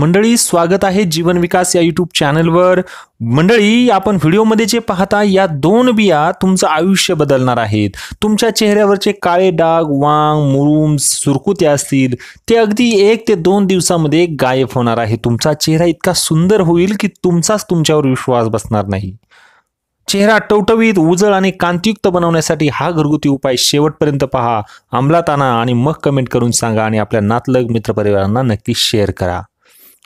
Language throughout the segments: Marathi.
मंडळी स्वागत आहे जीवन विकास या युट्यूब चॅनलवर मंडळी आपण व्हिडिओमध्ये जे पाहता या दोन बिया तुमचं आयुष्य बदलणार आहेत तुमच्या चेहऱ्यावरचे काळे डाग वांग मुरूम सुरकुते असतील ते अगदी एक ते दोन दिवसामध्ये गायब होणार आहे तुमचा चेहरा इतका सुंदर होईल की तुमचाच तुमच्यावर विश्वास बसणार नाही चेहरा टवटवीत उजळ आणि कांतियुक्त बनवण्यासाठी हा घरगुती उपाय शेवटपर्यंत पहा अंमलात आणा आणि मग कमेंट करून सांगा आणि आपल्या नातलग मित्रपरिवारांना नक्की शेअर करा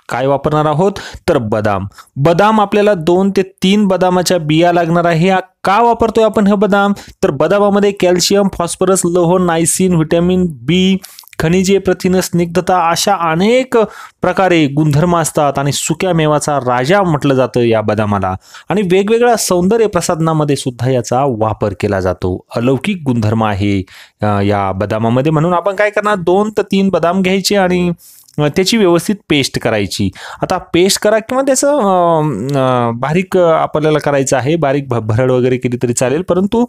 काय वापरणार आहोत तर बदाम बदाम आपल्याला दोन ते तीन बदामाच्या बिया लागणार आहे हा का वापरतोय आपण हे बदाम तर बदामामध्ये कॅल्शियम फॉस्फरस लोह नायसिन व्हिटॅमिन बी खनिजे प्रथिन स्निग्धता अशा अनेक प्रकारे गुणधर्म असतात आणि सुक्या मेवाचा राजा म्हटलं जातं या बदामाला आणि वेगवेगळ्या सौंदर्य प्रसाधनामध्ये सुद्धा याचा वापर केला जातो अलौकिक गुणधर्म आहे या बदामामध्ये म्हणून आपण काय करणार दोन ते तीन बदाम घ्यायचे आणि त्याची व्यवस्थित पेस्ट करायची आता पेस्ट करा किंवा त्याचं बारीक आपल्याला करायचं आहे बारीक भरड वगैरे केली तरी चालेल परंतु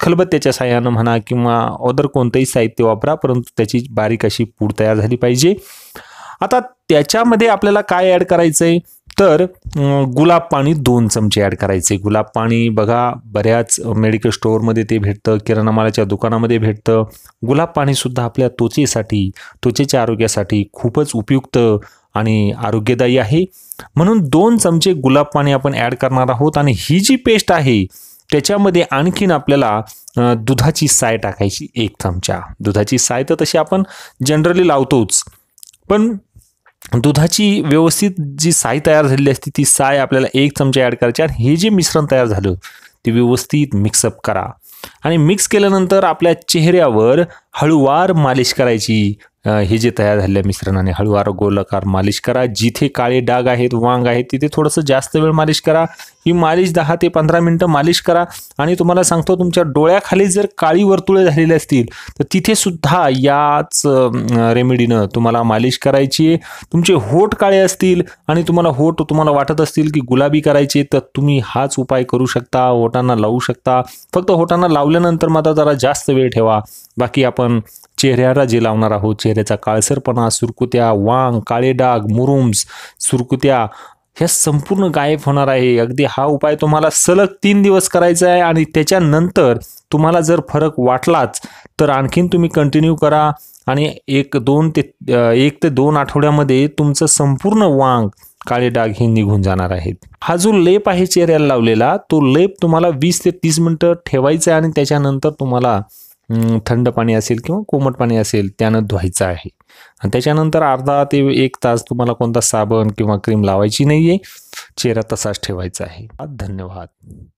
खलबत्त्याच्या साह्यानं म्हणा किंवा अदर कोणतंही साहित्य वापरा परंतु त्याची बारीक अशी पूड तयार झाली पाहिजे आता त्याच्यामध्ये आपल्याला काय ॲड करायचं आहे तर गुलाब पाणी दोन चमचे ॲड करायचे गुलाब पाणी बघा बऱ्याच मेडिकल स्टोअरमध्ये ते भेटतं किराणा मालाच्या दुकानामध्ये भेटतं गुलाब पाणीसुद्धा आपल्या त्वचेसाठी त्वचेच्या आरोग्यासाठी खूपच उपयुक्त आणि आरोग्यदायी आहे म्हणून दोन चमचे गुलाब पाणी आपण ॲड करणार आहोत आणि ही जी पेस्ट आहे त्याच्यामध्ये आणखीन आपल्याला दुधाची साय टाकायची एक चमचा दुधाची साय तर तशी आपण जनरली लावतोच पण दुधाची व्यवस्थित जी साय तयार झालेली असते ती साय आपल्याला एक चमचा ॲड करायची आणि हे जे मिश्रण तयार झालं ते व्यवस्थित मिक्सअप करा आणि मिक्स केल्यानंतर आपल्या चेहऱ्यावर हळूवार मालिश करायची हे जे तयार झालेल्या मिश्रणाने हळूवार गोलाकार मालिश करा जिथे काळे डाग आहेत वांग आहेत तिथे थोडंसं जास्त वेळ मालिश करा ही मालिश दहा ते पंधरा मिनटं मालिश करा आणि तुम्हाला सांगतो तुमच्या डोळ्याखाली जर काळी वर्तुळे झालेली असतील तर तिथे सुद्धा याच रेमेडीनं तुम्हाला मालिश करायची आहे तुमचे होट काळे असतील आणि तुम्हाला होट तुम्हाला वाटत असतील की गुलाबी करायचे तर तुम्ही हाच उपाय करू शकता होटांना लावू शकता फक्त होटांना लावल्यानंतर मात्र जरा जास्त वेळ ठेवा बाकी आपण चेहऱ्याला जे लावणार आहोत चेहऱ्याचा काळसरपणा सुरकुत्या वांग काळे डाग मुरुम्स सुरकुत्या हे संपूर्ण गायब होणार आहे अगदी हा उपाय तुम्हाला सलग तीन दिवस करायचा आहे आणि त्याच्यानंतर तुम्हाला जर फरक वाटलाच तर आणखीन तुम्ही कंटिन्यू करा आणि एक दोन ते एक ते दोन आठवड्यामध्ये तुमचं संपूर्ण वांग काळे डाग हे निघून जाणार आहेत हा जो लेप आहे चेहऱ्याला लावलेला तो लेप तुम्हाला वीस ते तीस मिनटं ठेवायचा आहे आणि त्याच्यानंतर तुम्हाला थंड पाणी असेल किंवा कोमट पाणी असेल त्यानं धुवायचं आहे आणि त्याच्यानंतर अर्धा ते एक तास तुम्हाला कोणता साबण किंवा क्रीम लावायची नाही आहे चेहरा तसाच ठेवायचा आहे धन्यवाद